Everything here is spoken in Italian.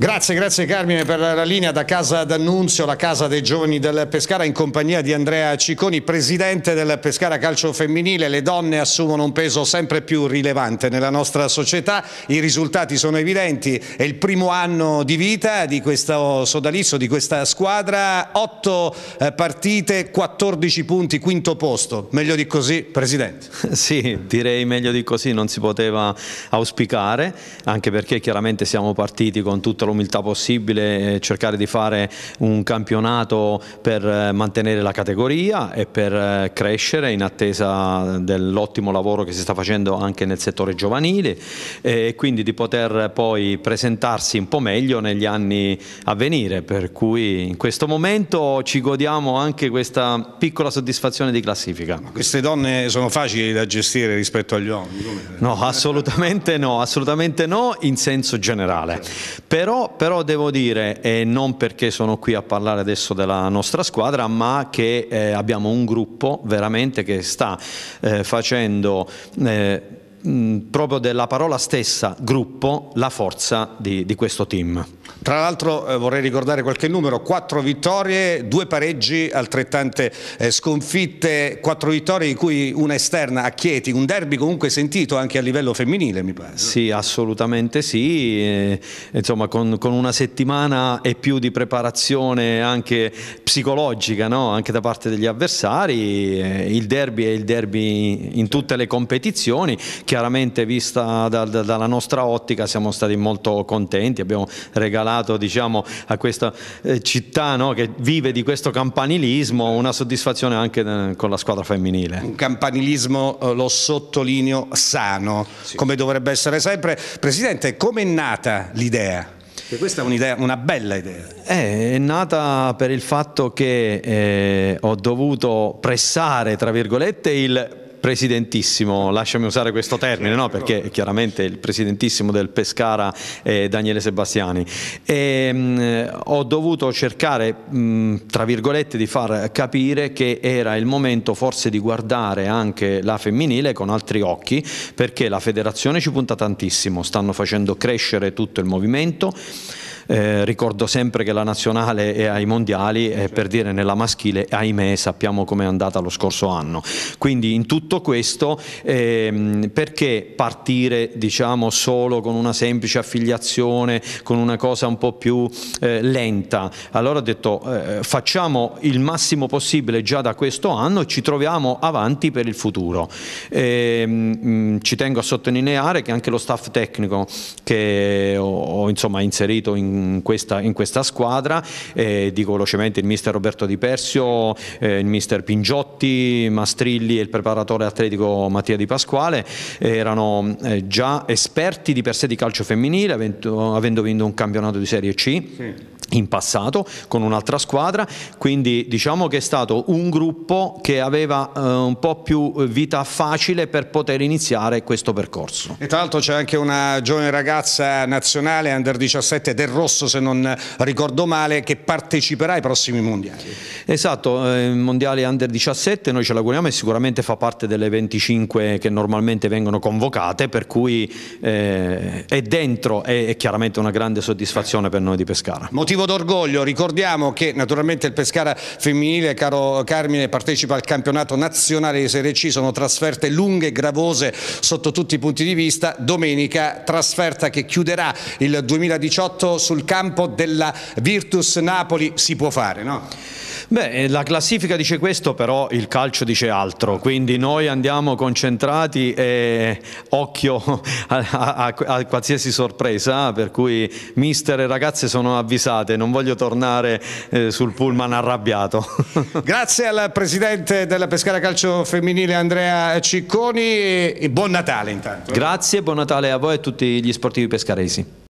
Grazie, grazie Carmine per la linea da Casa d'Annunzio, la Casa dei Giovani del Pescara in compagnia di Andrea Cicconi, presidente del Pescara Calcio Femminile. Le donne assumono un peso sempre più rilevante nella nostra società, i risultati sono evidenti, è il primo anno di vita di questo sodalizio, di questa squadra, 8 eh, partite, 14 punti, quinto posto. Meglio di così, presidente? Sì, direi meglio di così, non si poteva auspicare, anche perché chiaramente siamo partiti con tutto lo l'umiltà possibile eh, cercare di fare un campionato per eh, mantenere la categoria e per eh, crescere in attesa dell'ottimo lavoro che si sta facendo anche nel settore giovanile e quindi di poter poi presentarsi un po' meglio negli anni a venire, per cui in questo momento ci godiamo anche questa piccola soddisfazione di classifica. Ma queste donne sono facili da gestire rispetto agli uomini? No, assolutamente no, assolutamente no in senso generale, però però, devo dire, e non perché sono qui a parlare adesso della nostra squadra, ma che eh, abbiamo un gruppo veramente che sta eh, facendo... Eh, Mm, proprio della parola stessa gruppo la forza di, di questo team. Tra l'altro eh, vorrei ricordare qualche numero, quattro vittorie, due pareggi, altrettante eh, sconfitte, quattro vittorie di cui una esterna a Chieti, un derby comunque sentito anche a livello femminile mi pare. Sì, assolutamente sì, eh, insomma con, con, una settimana e più di preparazione anche psicologica, no? anche da parte degli avversari, eh, il derby è il derby in tutte le competizioni chiaramente vista da, da, dalla nostra ottica siamo stati molto contenti, abbiamo regalato diciamo, a questa eh, città no, che vive di questo campanilismo una soddisfazione anche eh, con la squadra femminile. Un campanilismo, eh, lo sottolineo, sano, sì. come dovrebbe essere sempre. Presidente, come è nata l'idea? Che questa è un'idea, una bella idea. Eh, è, nata per il fatto che eh, ho dovuto pressare, tra virgolette, il presidentissimo, lasciami usare questo termine, no? perché chiaramente il presidentissimo del Pescara è eh, Daniele Sebastiani. E, ehm, mh, ho dovuto cercare, mh, tra virgolette, di far capire che era il momento forse di guardare anche la femminile con altri occhi, perché la federazione ci punta tantissimo, stanno facendo crescere tutto il movimento. Eh, ricordo sempre che la nazionale è ai mondiali e eh, per dire nella maschile, ahimè, sappiamo com'è andata lo scorso anno. Quindi in tutto questo ehm, perché partire diciamo, solo con una semplice affiliazione, con una cosa un po' più eh, lenta? Allora ho detto eh, facciamo il massimo possibile già da questo anno e ci troviamo avanti per il futuro. Ehm, mm, ci tengo a sottolineare che anche lo staff tecnico che ho, ho insomma, inserito in in questa, in questa squadra, eh, dico velocemente il mister Roberto Di Persio, eh, il mister Pingiotti, Mastrilli e il preparatore atletico Mattia Di Pasquale, erano eh, già esperti di per sé di calcio femminile avendo, avendo vinto un campionato di Serie C. Sì in passato con un'altra squadra, quindi diciamo che è stato un gruppo che aveva eh, un po' più vita facile per poter iniziare questo percorso. E tra l'altro c'è anche una giovane ragazza nazionale under 17 del Rosso se non ricordo male che parteciperà ai prossimi mondiali. Esatto, eh, mondiali under 17 noi ce l'auguriamo e sicuramente fa parte delle 25 che normalmente vengono convocate per cui eh, è dentro e è chiaramente una grande soddisfazione per noi di Pescara. Motivo motivo d'orgoglio, ricordiamo che naturalmente il Pescara femminile, caro Carmine, partecipa al campionato nazionale di Serie C, sono trasferte lunghe e gravose sotto tutti i punti di vista, domenica trasferta che chiuderà il 2018 sul campo della Virtus Napoli, si può fare, no? Beh, eh, la classifica dice questo, però il calcio dice altro, quindi noi andiamo concentrati e occhio a, a, a qualsiasi sorpresa, per cui mister e ragazze sono avvisate, non voglio tornare eh, sul pullman arrabbiato. Grazie al presidente della Pescara Calcio Femminile Andrea Cicconi e buon Natale intanto. Grazie, buon Natale a voi e a tutti gli sportivi pescaresi.